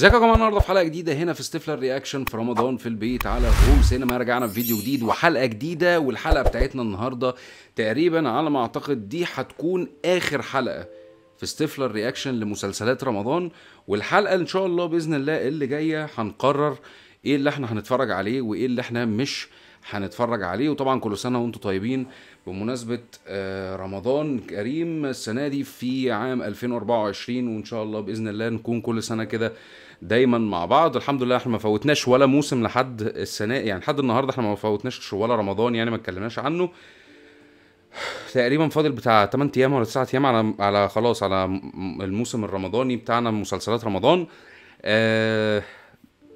ازيكم يا جماعه النهارده في حلقه جديده هنا في ستيفلر رياكشن في رمضان في البيت على غوم سينما رجعنا في فيديو جديد وحلقه جديده والحلقه بتاعتنا النهارده تقريبا على ما اعتقد دي هتكون اخر حلقه في ستيفلر رياكشن لمسلسلات رمضان والحلقه ان شاء الله باذن الله اللي جايه هنقرر ايه اللي احنا هنتفرج عليه وايه اللي احنا مش هنتفرج عليه وطبعا كل سنه وانتم طيبين بمناسبه آه، رمضان كريم السنه دي في عام 2024 وان شاء الله باذن الله نكون كل سنه كده دايما مع بعض الحمد لله احنا ما فوتناش ولا موسم لحد السنه يعني لحد النهارده احنا ما فوتناش ولا رمضان يعني ما اتكلمناش عنه تقريبا فاضل بتاع 8 ايام ولا 9 ايام على على خلاص على الموسم الرمضاني بتاعنا مسلسلات رمضان آه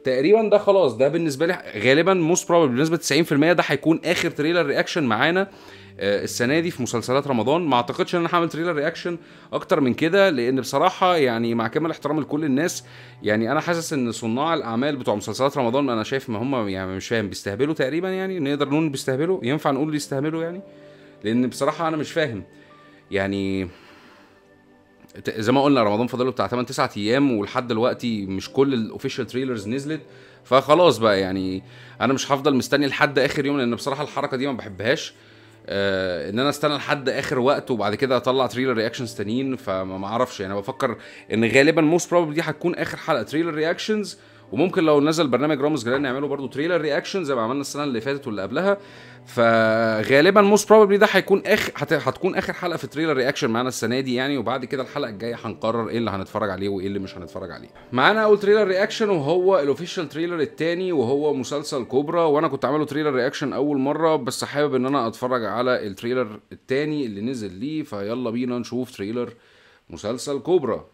تقريبا ده خلاص ده بالنسبه لي غالبا موست بروبلي بنسبه 90% ده هيكون اخر تريلر رياكشن معانا آه آه، السنه دي في مسلسلات رمضان ما اعتقدش ان انا هعمل تريلر رياكشن اكتر من كده لان بصراحه يعني مع كامل احترامي لكل الناس يعني انا حاسس ان صناع الاعمال بتوع مسلسلات رمضان انا شايف ما هم يعني مش فاهم بيستهبلوا تقريبا يعني نقدر نقول بيستهبلوا ينفع نقول بيستهبلوا يعني لان بصراحه انا مش فاهم يعني زي ما قلنا رمضان فضلوا بتاع 8 9 ايام ولحد دلوقتي مش كل الاوفيشال تريلرز نزلت فخلاص بقى يعني انا مش هفضل مستني لحد اخر يوم لان بصراحه الحركه دي ما بحبهاش آه، ان انا استنى لحد اخر وقت وبعد كده اطلع تريلر رياكشنز تانيين فما اعرفش يعني بفكر ان غالبا موست بروبلي دي هتكون اخر حلقه تريلر رياكشنز آه وممكن لو نزل برنامج رامز جلال نعمله برضو تريلر رياكشن زي ما عملنا السنه اللي فاتت واللي قبلها فغالبا موست بروبلي ده هيكون اخر هتكون اخر حلقه في تريلر رياكشن معانا السنه دي يعني وبعد كده الحلقه الجايه هنقرر ايه اللي هنتفرج عليه وايه اللي مش هنتفرج عليه معانا اول تريلر رياكشن وهو الاوفيشال تريلر الثاني وهو مسلسل كوبرا وانا كنت عامله تريلر رياكشن اول مره بس حابب ان انا اتفرج على التريلر الثاني اللي نزل ليه فيلا بينا نشوف تريلر مسلسل كوبرا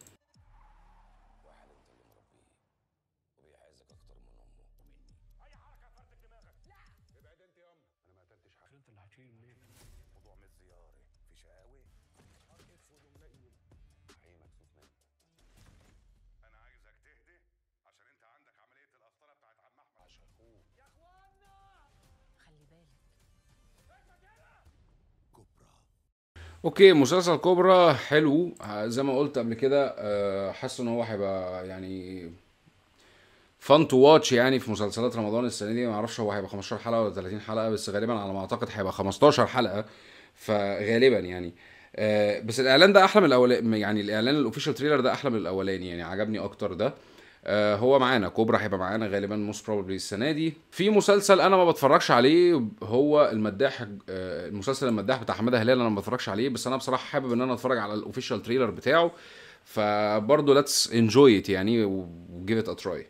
ليه؟ موضوع في منك انا عايزك تهدي عشان انت عندك عمليه القسطره بتاعت عم احمد عشان يا اخوانا خلي بالك اوكي مسلسل كوبرا حلو آه، زي ما قلت قبل كده آه، حاسس ان هو هيبقى يعني فان تو واتش يعني في مسلسلات رمضان السنه دي ما اعرفش هو هيبقى 15 حلقه ولا 30 حلقه بس غالبا على ما اعتقد هيبقى 15 حلقه فغالبا يعني آه بس الاعلان ده احلى من الاول يعني الاعلان الاوفيشال تريلر ده احلى من الاولاني يعني عجبني اكتر ده آه هو معانا كوبرا هيبقى معانا غالبا موست بروبلي السنه دي في مسلسل انا ما بتفرجش عليه هو المداح آه المسلسل المداح بتاع حماده هلال انا ما بتفرجش عليه بس انا بصراحه حابب ان انا اتفرج على الاوفيشال تريلر بتاعه فبرضه ليتس انجوي ات يعني وجيف ات ا تراي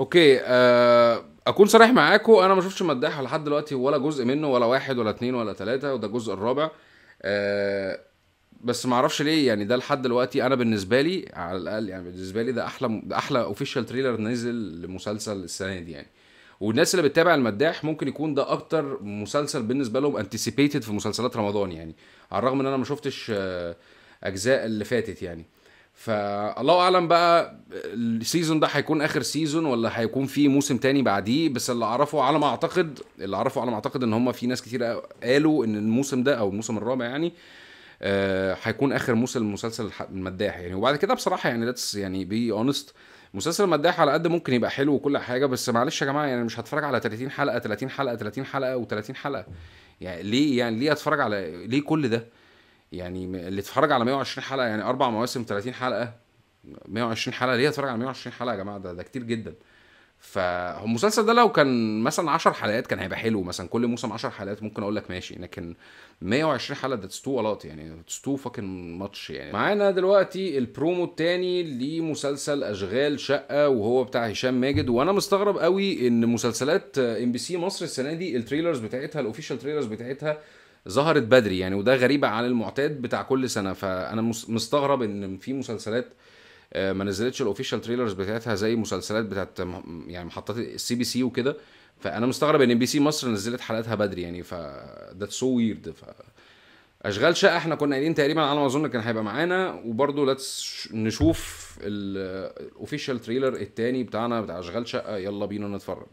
اوكي آه اكون صريح معاكم انا ما شفتش مداح لحد دلوقتي ولا جزء منه ولا واحد ولا اتنين ولا تلاته وده الجزء الرابع آه بس ما اعرفش ليه يعني ده لحد دلوقتي انا بالنسبه لي على الاقل يعني بالنسبه لي ده احلى ده احلى اوفيشال تريلر نزل لمسلسل السنه دي يعني والناس اللي بتتابع المداح ممكن يكون ده اكتر مسلسل بالنسبه لهم انتسيبيتد في مسلسلات رمضان يعني على الرغم ان انا ما شفتش آه، اجزاء اللي فاتت يعني فالله اعلم بقى السيزون ده هيكون اخر سيزون ولا هيكون في موسم تاني بعديه بس اللي اعرفه على ما اعتقد اللي اعرفه على ما اعتقد ان هم في ناس كتير قالوا ان الموسم ده او الموسم الرابع يعني آه، هيكون آه اخر موسم لمسلسل المداح يعني وبعد كده بصراحه يعني ليتس يعني بي اونست مسلسل المداح على قد ممكن يبقى حلو وكل حاجه بس معلش يا جماعه يعني مش هتفرج على 30 حلقه 30 حلقه 30 حلقه و30 حلقه يعني ليه يعني ليه اتفرج على ليه كل ده يعني اللي اتفرج على 120 حلقه يعني اربع مواسم 30 حلقه 120 حلقه ليه اتفرج على 120 حلقه يا جماعه ده ده كتير جدا فالمسلسل ده لو كان مثلا 10 حلقات كان هيبقى حلو مثلا كل موسم 10 حلقات ممكن اقول لك ماشي لكن 120 حلقه ذاتس تو الوت يعني ذاتس تو فاكن ماتش يعني معانا دلوقتي البرومو الثاني لمسلسل اشغال شقه وهو بتاع هشام ماجد وانا مستغرب قوي ان مسلسلات ام بي سي مصر السنه دي التريلرز بتاعتها الاوفيشال تريلرز بتاعتها ظهرت بدري يعني وده غريب عن المعتاد بتاع كل سنه فانا مستغرب ان في مسلسلات آه، ما نزلتش الاوفيشال تريلرز بتاعتها زي مسلسلات بتاعت يعني محطات السي بي سي وكده فانا مستغرب ان بي سي مصر نزلت حلقاتها بدري يعني ف ذاتس سو ويرد ف اشغال شقه احنا كنا قايلين تقريبا على ما اظن كان هيبقى معانا وبرضه لتس نشوف الاوفيشال تريلر التاني بتاعنا بتاع اشغال شقه يلا بينا نتفرج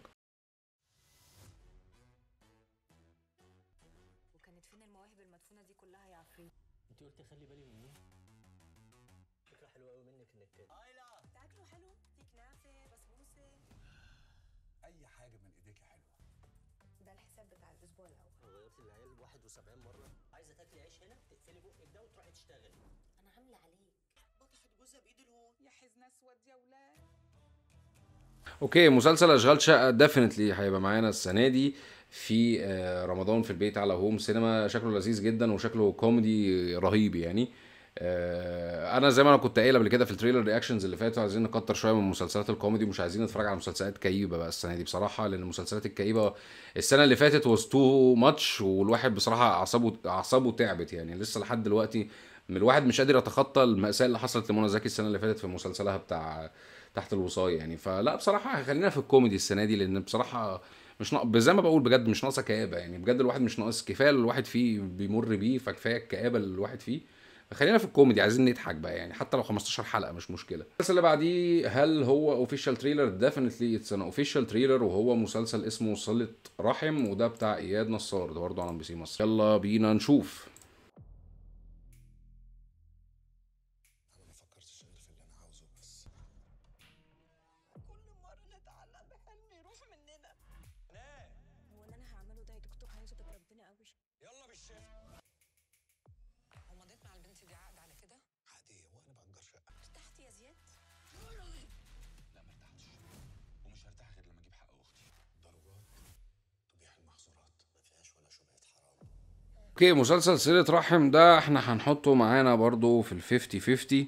اوكي مسلسل اشغال شقه ديفنتلي هيبقى معانا السنه دي في آه، رمضان في البيت على هوم سينما شكله لذيذ جدا وشكله كوميدي رهيب يعني آه، انا زي ما انا كنت قايل قبل كده في التريلر رياكشنز اللي فاتوا عايزين نكتر شويه من مسلسلات الكوميدي مش عايزين نتفرج على مسلسلات كئيبه بقى السنه دي بصراحه لان المسلسلات الكئيبه السنه اللي فاتت واز تو ماتش والواحد بصراحه اعصابه اعصابه تعبت يعني لسه لحد دلوقتي الواحد مش قادر يتخطى المأساة اللي حصلت لمنى زكي السنة اللي فاتت في مسلسلها بتاع تحت الوصاية يعني فلا بصراحة خلينا في الكوميدي السنة دي لأن بصراحة مش ناقص زي ما بقول بجد مش ناقصه كآبة يعني بجد الواحد مش ناقص كفاية اللي الواحد فيه بيمر بيه فكفاية الكآبة اللي الواحد فيه خلينا في الكوميدي عايزين نضحك بقى يعني حتى لو 15 حلقه مش مشكله المسلسل اللي بعديه هل هو اوفيشال تريلر ديفينتلي اتس ان اوفيشال تريلر وهو مسلسل اسمه صله رحم وده بتاع اياد نصار ده برضه على ام بي سي مصر يلا بينا نشوف اوكي مسلسل صلة رحم ده احنا هنحطه معانا برضو في الفيفتي فيفتي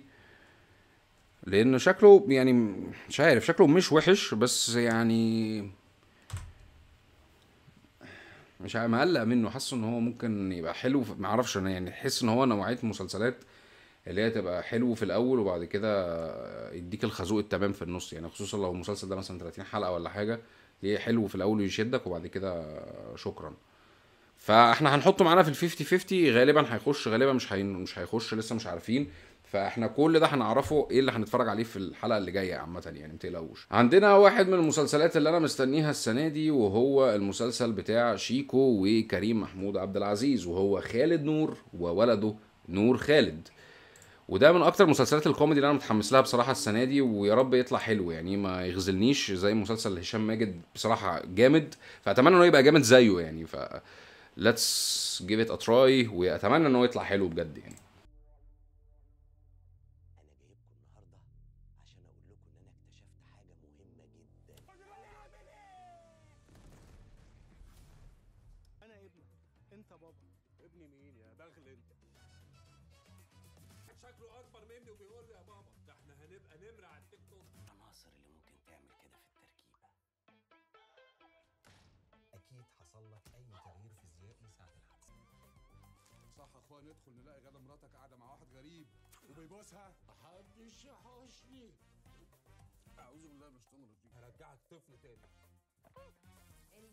لان شكله يعني مش عارف شكله مش وحش بس يعني مش مقلق منه حاسس ان هو ممكن يبقى حلو معرفش انا يعني حس ان هو نوعيه مسلسلات اللي هي تبقى حلو في الاول وبعد كده يديك الخازوق التمام في النص يعني خصوصا لو المسلسل ده مثلا 30 حلقه ولا حاجه ليه حلو في الاول ويشدك وبعد كده شكرا فاحنا هنحطه معانا في ال 50 50 غالبا هيخش غالبا مش هي... مش هيخش لسه مش عارفين فاحنا كل ده هنعرفه ايه اللي هنتفرج عليه في الحلقه اللي جايه عامه يعني ما تقلقوش عندنا واحد من المسلسلات اللي انا مستنيها السنه دي وهو المسلسل بتاع شيكو وكريم محمود عبد العزيز وهو خالد نور وولده نور خالد وده من اكتر مسلسلات الكوميدي اللي انا متحمس لها بصراحه السنه دي ويا رب يطلع حلو يعني ما يغزلنيش زي مسلسل هشام ماجد بصراحه جامد فاتمنى انه يبقى جامد زيه يعني ف ليتس جيف ات ا تراي واتمنى ان هو يطلع حلو بجد يعني اخويا ندخل نلاقي غدا مراتك قاعده مع واحد غريب وبيبوسها محدش يحوشني اعوذ بالله من الشيطان الرجيم هرجعك طفل تاني البطاطس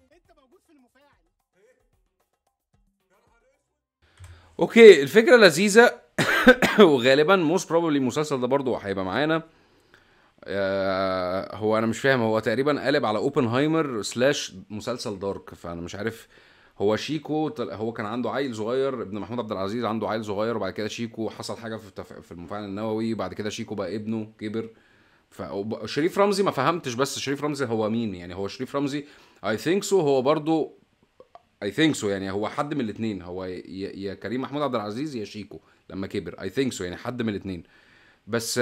البطاطس انت موجود في المفاعل ايه يا نهار اوكي الفكره لذيذه وغالبا موست بروبلي المسلسل ده برضه هيبقى معانا آه، هو انا مش فاهم هو تقريبا قالب على اوبنهايمر سلاش مسلسل دارك فانا مش عارف هو شيكو هو كان عنده عيل صغير ابن محمود عبد العزيز عنده عيل صغير وبعد كده شيكو حصل حاجه في التف... في المفاعل النووي وبعد كده شيكو بقى ابنه كبر فشريف رمزي ما فهمتش بس شريف رمزي هو مين يعني هو شريف رمزي اي ثينك سو هو برضو اي ثينك سو يعني هو حد من الاثنين هو ي... يا كريم محمود عبد العزيز يا شيكو لما كبر اي ثينك سو يعني حد من الاثنين بس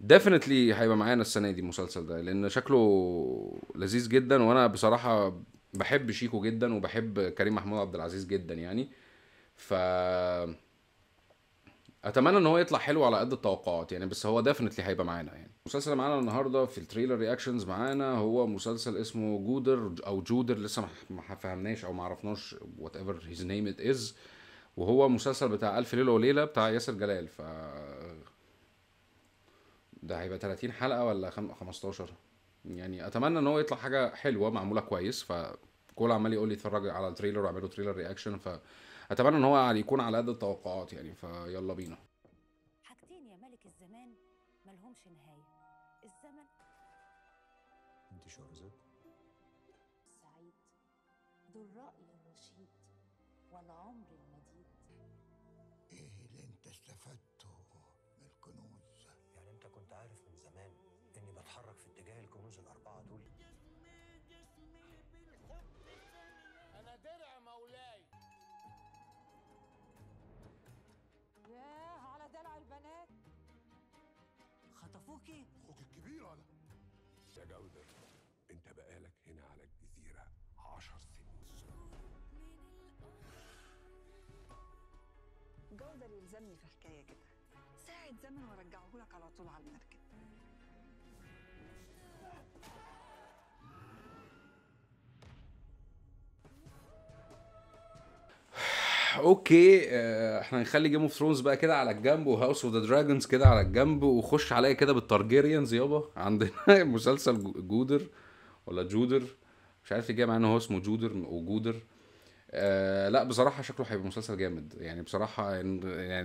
ديفنتلي آه، هيبقى معانا السنه دي المسلسل ده لان شكله لذيذ جدا وانا بصراحه بحب شيكو جدا وبحب كريم محمود عبد العزيز جدا يعني ف اتمنى ان هو يطلع حلو على قد التوقعات يعني بس هو ديفنتلي هيبقى معانا يعني المسلسل معانا النهارده في التريلر رياكشنز معانا هو مسلسل اسمه جودر او جودر لسه ما فهمناش او ما عرفناش وات ايفر هيز نيم ات از وهو مسلسل بتاع الف ليله وليله بتاع ياسر جلال ف ده هيبقى 30 حلقه ولا 15 يعني اتمنى ان هو يطلع حاجه حلوه معموله كويس فكل عمال يقول لي اتفرج على التريلر واعملوا تريلر رياكشن فاتمنى ان هو يكون على قد التوقعات يعني فيلا بينا اخوك ايه؟ اخوك الكبير انا يا جودر انت بقالك هنا على الجزيرة عشر سنين جودة اللي يلزمني في حكاية كده ساعة زمن وارجعهولك على طول على المركب اوكي آه، احنا هنخلي جيم اوف ثرونز بقى كده على الجنب وهاوس اوف ذا دراجونز كده على الجنب وخش عليا كده بالتارجيريانز يابا عندنا مسلسل جودر ولا جودر مش عارف ليه مع ان هو اسمه جودر وجودر آه لا بصراحه شكله هيبقى مسلسل جامد يعني بصراحه يعني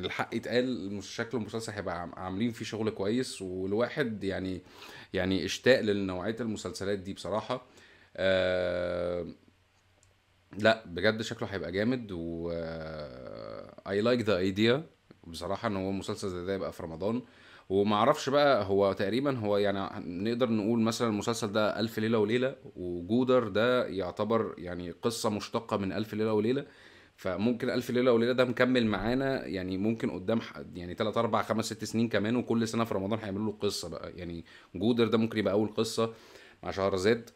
الحق يتقال شكله المسلسل هيبقى عاملين فيه شغل كويس والواحد يعني يعني اشتاق لنوعيه المسلسلات دي بصراحه آه لا بجد شكله هيبقى جامد و اي لايك ذا ايديا بصراحه ان هو مسلسل زي ده يبقى في رمضان وما اعرفش بقى هو تقريبا هو يعني نقدر نقول مثلا المسلسل ده ألف ليله وليله وجودر ده يعتبر يعني قصه مشتقه من ألف ليله وليله فممكن ألف ليلة وليلة ده مكمل معانا يعني ممكن قدام يعني 3 4 5 6 سنين كمان وكل سنة في رمضان هيعملوا له قصة بقى يعني جودر ده ممكن يبقى أول قصة مع شهرزاد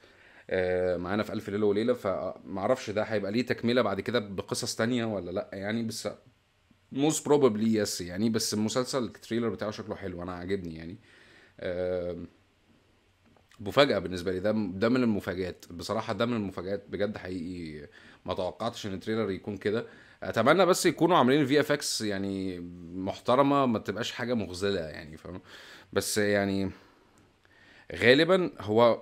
آه، معانا في الف ليله وليله فمعرفش ده هيبقى ليه تكمله بعد كده بقصص تانية ولا لا يعني بس موست بروبابلي يس يعني بس المسلسل التريلر بتاعه شكله حلو انا عاجبني يعني آه، مفاجأة بالنسبة لي ده ده من المفاجآت بصراحة ده من المفاجآت بجد حقيقي ما توقعتش ان التريلر يكون كده اتمنى بس يكونوا عاملين في اف اكس يعني محترمة ما تبقاش حاجة مخزلة يعني فاهم بس يعني غالبا هو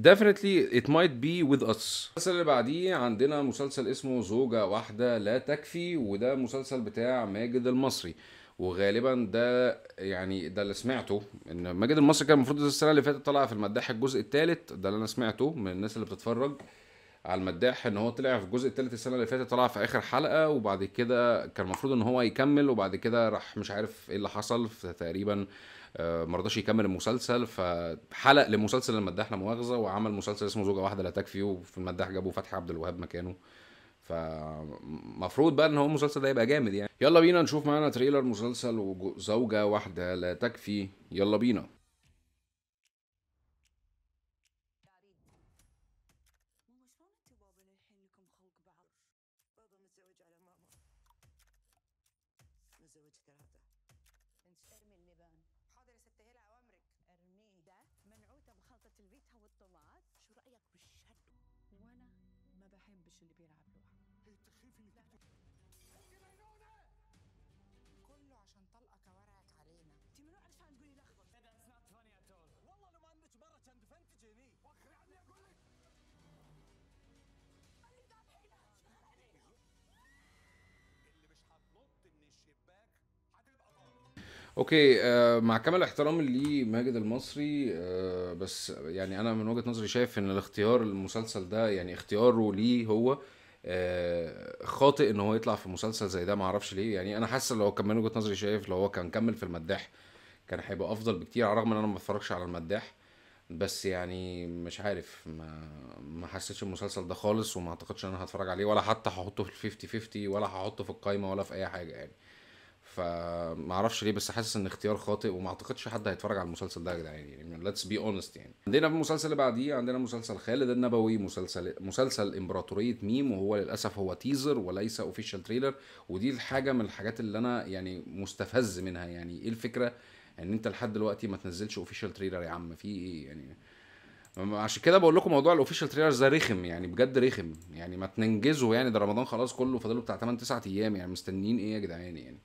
definitely it might be with us المسلسل اللي بعديه عندنا مسلسل اسمه زوجة واحدة لا تكفي وده مسلسل بتاع ماجد المصري وغالبا ده يعني ده اللي سمعته ان ماجد المصري كان المفروض السنه اللي فاتت طلع في المداح الجزء الثالث ده اللي انا سمعته من الناس اللي بتتفرج على المداح ان هو طلع في الجزء الثالث السنه اللي فاتت طلع في اخر حلقه وبعد كده كان المفروض ان هو يكمل وبعد كده راح مش عارف ايه اللي حصل في تقريبا آه، ما رضاش يكمل المسلسل فحلق لمسلسل المداح لا مؤاخذه وعمل مسلسل اسمه زوجه واحده لا تكفي وفي المداح جابوا فتحي عبد الوهاب مكانه فمفروض بقى ان هو المسلسل ده يبقى جامد يعني يلا بينا نشوف معانا تريلر مسلسل زوجه واحده لا تكفي يلا بينا اوكي آه مع كامل احترامي لماجد المصري آه بس يعني انا من وجهه نظري شايف ان الاختيار المسلسل ده يعني اختياره ليه هو آه خاطئ ان هو يطلع في مسلسل زي ده معرفش ليه يعني انا حاسس لو كان من وجهه نظري شايف لو هو كان كمل في المداح كان هيبقى افضل بكتير على الرغم ان انا ما بتفرجش على المداح بس يعني مش عارف ما ما حسيتش المسلسل ده خالص وما اعتقدش ان انا هتفرج عليه ولا حتى هحطه في ال 50 50 ولا هحطه في القايمه ولا في اي حاجه يعني فما اعرفش ليه بس حاسس ان اختيار خاطئ وما اعتقدش حد هيتفرج على المسلسل ده يا جدعان يعني ليتس بي اونست يعني عندنا المسلسل اللي بعديه عندنا مسلسل خالد النبوي مسلسل مسلسل امبراطوريه ميم وهو للاسف هو تيزر وليس اوفيشال تريلر ودي الحاجه من الحاجات اللي انا يعني مستفز منها يعني ايه الفكره ان يعني انت لحد دلوقتي ما تنزلش اوفيشال تريلر يا عم في ايه يعني عشان كده بقول لكم موضوع الاوفيشال تريلرز ده رخم يعني بجد رخم يعني ما تنجزوا يعني ده رمضان خلاص كله فاضله بتاع 8 9 ايام يعني مستنيين ايه يا جدعان يعني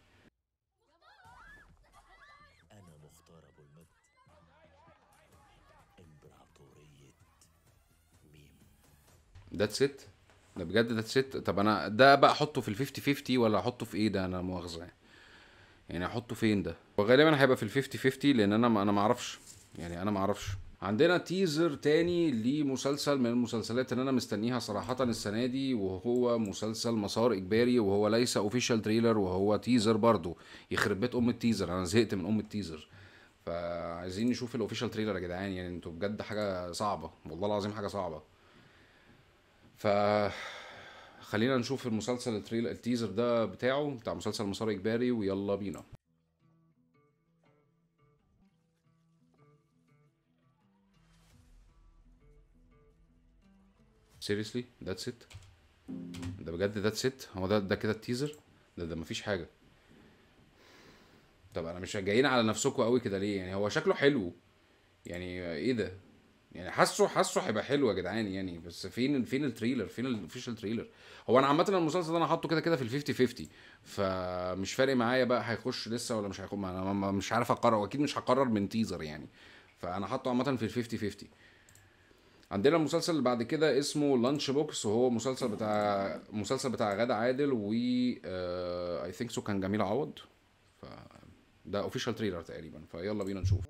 ذاتس ات ده بجد ذاتس ات طب انا ده بقى احطه في ال 50 50 ولا احطه في ايه ده انا مؤاخذه يعني يعني احطه فين ده وغالبا هيبقى في ال 50 50 لان انا ما انا ما اعرفش يعني انا ما اعرفش عندنا تيزر تاني لمسلسل من المسلسلات اللي انا مستنيها صراحه السنه دي وهو مسلسل مسار اجباري وهو ليس اوفيشال تريلر وهو تيزر برضو يخرب بيت ام التيزر انا زهقت من ام التيزر فعايزين نشوف الاوفيشال تريلر يا جدعان يعني انتوا بجد حاجه صعبه والله العظيم حاجه صعبه ف خلينا نشوف المسلسل التريل التيزر ده بتاعه بتاع مسلسل مسار اجباري ويلا بينا سيريسلي ذاتس ات ده بجد ذاتس ات هو ده ده كده التيزر ده ده مفيش حاجه طب انا مش جايين على نفسكم قوي كده ليه يعني هو شكله حلو يعني ايه ده يعني حاسه حاسه هيبقى حلو يا جدعان يعني بس فين فين التريلر فين الاوفيشال تريلر هو انا عامه المسلسل ده انا حاطه كده كده في ال 50 50 فمش فارق معايا بقى هيخش لسه ولا مش هيخش انا مش عارف اقرر واكيد مش هقرر من تيزر يعني فانا حاطه عامه في ال 50 50 عندنا المسلسل اللي بعد كده اسمه لانش بوكس وهو مسلسل بتاع مسلسل بتاع غادة عادل و اي ثينك سو كان جميل عوض ف ده اوفيشال تريلر تقريبا فيلا بينا نشوف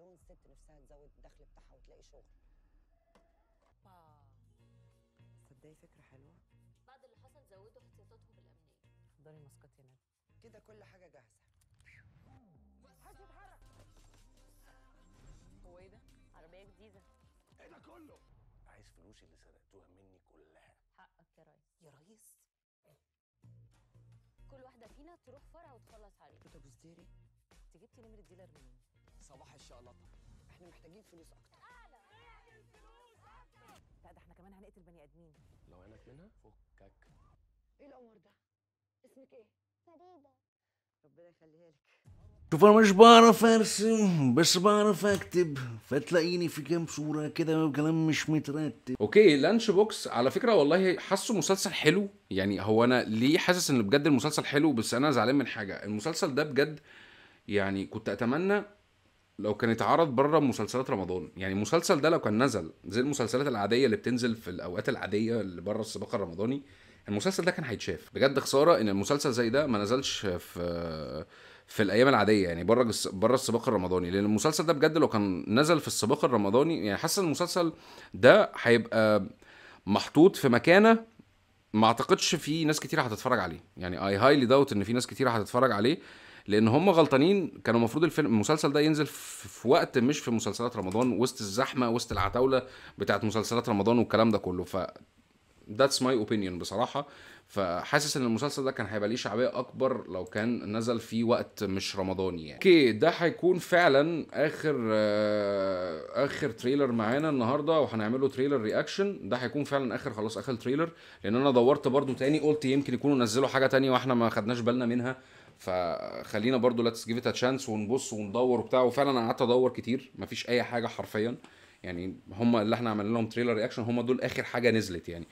العربيه جاهزه حد يتحرك هو ايه ده عربيه جديده ايه ده كله عايز فلوسي اللي سرقتوها مني كلها حقك يا ريس يا ريس كل واحده فينا تروح فرع وتخلص عليه طب ازاي انت جبتي نمره ديلر منين صباح الشقلطه احنا محتاجين فلوس اكتر اعلى فلوس اكتر لا ده احنا كمان هنقتل بني ادمين لو عينك منها فكك ايه الامر ده اسمك ايه فريده شوف انا مش بعرف ارسم بس بعرف اكتب فتلاقيني في كام صوره كده كلام مش مترتب اوكي لانش بوكس على فكره والله حاسه مسلسل حلو يعني هو انا ليه حاسس ان بجد المسلسل حلو بس انا زعلان من حاجه المسلسل ده بجد يعني كنت اتمنى لو كان اتعرض بره مسلسلات رمضان يعني المسلسل ده لو كان نزل زي المسلسلات العاديه اللي بتنزل في الاوقات العاديه اللي بره السباق الرمضاني المسلسل ده كان هيتشاف بجد خساره ان المسلسل زي ده ما نزلش في في الايام العاديه يعني بره بره السباق الرمضاني لان المسلسل ده بجد لو كان نزل في السباق الرمضاني يعني حاسس المسلسل ده هيبقى محطوط في مكانه ما اعتقدش في ناس كتير هتتفرج عليه يعني اي هايلي داوت ان في ناس كتير هتتفرج عليه لان هم غلطانين كانوا المفروض الفيلم المسلسل ده ينزل في وقت مش في مسلسلات رمضان وسط الزحمه وسط العتاوله بتاعت مسلسلات رمضان والكلام ده كله ف ذاتس ماي اوبينيون بصراحه فحاسس ان المسلسل ده كان هيبقى ليه شعبيه اكبر لو كان نزل في وقت مش رمضاني يعني اوكي ده هيكون فعلا اخر آه، اخر تريلر معانا النهارده وهنعمله تريلر رياكشن ده هيكون فعلا اخر خلاص اخر تريلر لان انا دورت برده تاني قلت يمكن يكونوا نزلوا حاجه تانية واحنا ما خدناش بالنا منها فخلينا برضو ليتس جيف ات تشانس ونبص وندور وبتاع وفعلا انا قعدت ادور كتير مفيش اي حاجه حرفيا يعني هم اللي احنا عملنا لهم تريلر رياكشن هم دول اخر حاجه نزلت يعني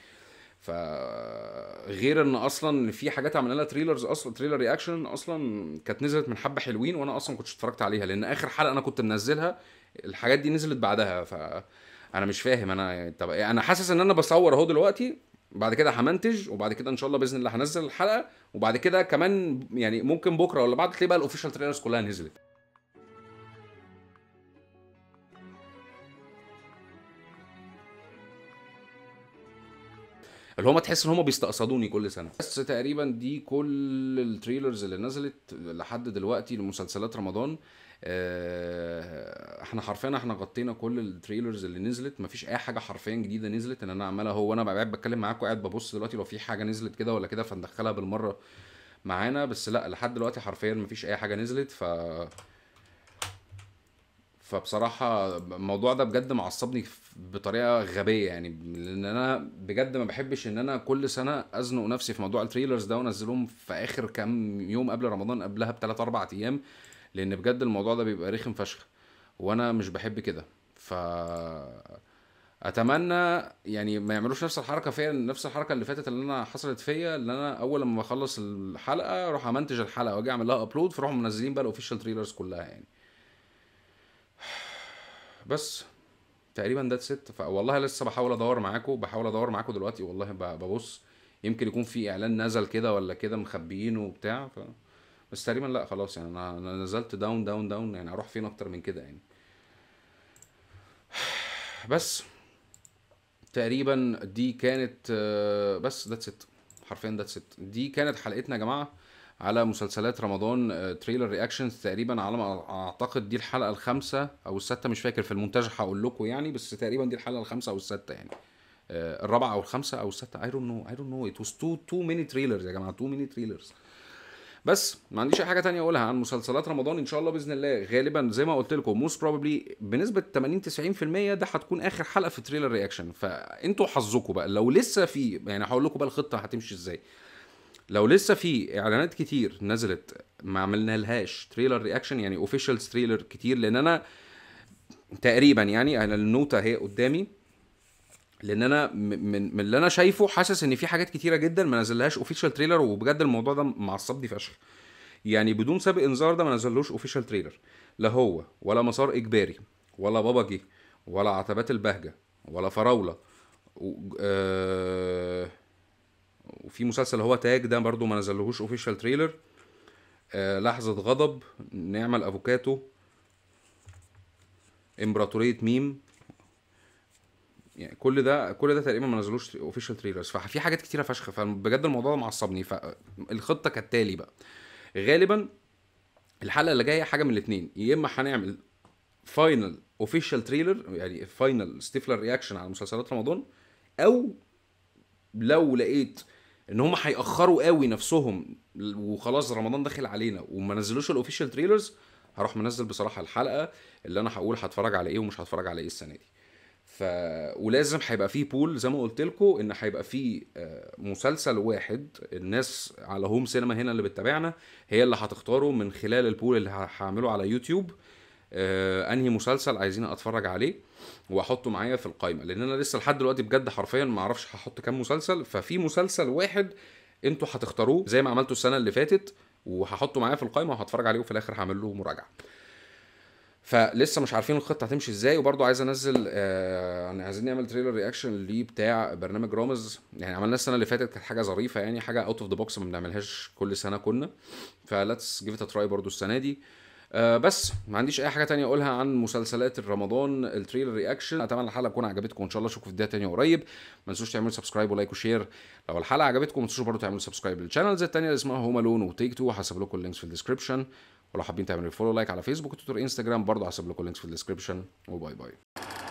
فغير ان اصلا في حاجات عملنا لها تريلرز اصلا تريلر رياكشن اصلا كانت نزلت من حبه حلوين وانا اصلا كنتش اتفرجت عليها لان اخر حلقه انا كنت منزلها الحاجات دي نزلت بعدها ف انا مش فاهم انا طب إيه، انا حاسس ان انا بصور اهو دلوقتي بعد كده همنتج وبعد كده ان شاء الله باذن الله هنزل الحلقه وبعد كده كمان يعني ممكن بكره ولا بعد تلاقي بقى الاوفيشال تريلرز كلها نزلت اللي هم تحس ان هم بيستقصدوني كل سنه بس تقريبا دي كل التريلرز اللي نزلت لحد دلوقتي لمسلسلات رمضان آه، احنا حرفيا احنا غطينا كل التريلرز اللي نزلت مفيش اي حاجه حرفيا جديده نزلت ان انا عمالها هو انا قاعد بتكلم معاكم قاعد ببص دلوقتي لو في حاجه نزلت كده ولا كده فندخلها بالمره معانا بس لا لحد دلوقتي حرفيا مفيش اي حاجه نزلت ف فبصراحه الموضوع ده بجد معصبني بطريقه غبيه يعني لان انا بجد ما بحبش ان انا كل سنه ازنق نفسي في موضوع التريلرز ده وانزلهم في اخر كام يوم قبل رمضان قبلها بثلاث اربع ايام لان بجد الموضوع ده بيبقى رخم فشخ وانا مش بحب كده ف اتمنى يعني ما يعملوش نفس الحركه فيا نفس الحركه اللي فاتت اللي انا حصلت فيا اللي انا اول لما بخلص الحلقه اروح امنتج الحلقه واجي اعمل لها ابلود فراحوا منزلين بقى الاوفيشال تريلرز كلها يعني بس تقريبا ده ست والله لسه بحاول ادور معاكم بحاول ادور معاكم دلوقتي والله ببص يمكن يكون في اعلان نزل كده ولا كده مخبيينه وبتاع ف... بس تقريبا لا خلاص يعني انا نزلت داون داون داون يعني اروح فين اكتر من كده يعني بس تقريبا دي كانت آه، بس ذاتس ات حرفيا ذاتس ات دي كانت حلقتنا يا جماعه على مسلسلات رمضان تريلر آه، رياكشنز تقريبا على ما اعتقد دي الحلقه الخامسه او السادسه مش فاكر في المونتاج هقول لكم يعني بس تقريبا دي الحلقه الخامسه او السادسه يعني آه، الرابعه او الخامسه او السادسه اي دونت نو اي دونت نو ات واز تو تو ميني تريلرز يا جماعه تو ميني تريلرز بس ما عنديش اي حاجه تانية اقولها عن مسلسلات رمضان ان شاء الله باذن الله غالبا زي ما قلت لكم موست بروبلي بنسبه 80 90% ده هتكون اخر حلقه في تريلر رياكشن فانتوا حظكم بقى لو لسه في يعني هقول لكم بقى الخطه هتمشي ازاي لو لسه في اعلانات كتير نزلت ما عملنا لهاش تريلر رياكشن يعني اوفيشال تريلر كتير لان انا تقريبا يعني انا النوته هي قدامي لان انا من, من اللي انا شايفه حاسس ان في حاجات كتيره جدا ما نزلهاش اوفيشال تريلر وبجد الموضوع ده معصبني فشخ يعني بدون سابق انذار ده ما نزلوش اوفيشال تريلر لا هو ولا مسار اجباري ولا بابا جه ولا عتبات البهجه ولا فراوله و... آه وفي مسلسل هو تاج ده برضو ما نزلهوش اوفيشال تريلر آه لحظة غضب نعمل افوكاتو امبراطورية ميم يعني كل ده كل ده تقريبا ما نزلوش اوفيشال تريلرز ففي حاجات كتيره فشخ فبجد الموضوع ده معصبني فالخطه كالتالي بقى غالبا الحلقه اللي جايه حاجه من الاثنين يا اما هنعمل فاينل اوفيشال تريلر يعني فاينل ستيفلر رياكشن على مسلسلات رمضان او لو لقيت ان هم هيأخروا قوي نفسهم وخلاص رمضان داخل علينا وما نزلوش الاوفيشال تريلرز هروح منزل بصراحه الحلقه اللي انا هقول هتفرج على ايه ومش هتفرج على ايه السنه دي ف ولازم هيبقى فيه بول زي ما قلت لكم ان هيبقى فيه آه، مسلسل واحد الناس على هوم سينما هنا اللي بتتابعنا هي اللي هتختاره من خلال البول اللي هعمله على يوتيوب آه، انهي مسلسل عايزين اتفرج عليه واحطه معايا في القائمه لان انا لسه لحد دلوقتي بجد حرفيا ما اعرفش هحط كام مسلسل ففي مسلسل واحد انتوا هتختاروه زي ما عملته السنه اللي فاتت وهحطه معايا في القائمه وهتفرج عليه وفي الاخر هعمل له مراجعه فلسه مش عارفين الخطه هتمشي ازاي وبرضه عايز انزل آه يعني عايزين نعمل تريلر رياكشن ليه بتاع برنامج رامز يعني عملناه السنه اللي فاتت كانت حاجه ظريفه يعني حاجه اوت اوف ذا بوكس ما بنعملهاش كل سنه كنا فلتس جيف ات تراي برضه السنه دي آه أه بس ما عنديش اي حاجه تانية اقولها عن مسلسلات رمضان التريلر رياكشن اتمنى الحلقه تكون عجبتكم ان شاء الله اشوفكم في فيديوهات تانية قريب ما تنسوش تعملوا سبسكرايب ولايك وشير لو الحلقه عجبتكم ما تنسوش برضه تعملوا سبسكرايب للشانلز التانية اللي اسمها هوم الون وتيك تو هسيب لكم اللينكس في الديسكربشن ولو حابين تعملوا فولو لايك على فيسبوك وتويتر انستجرام برضه هسيب لكم اللينكس في الديسكربشن وباي باي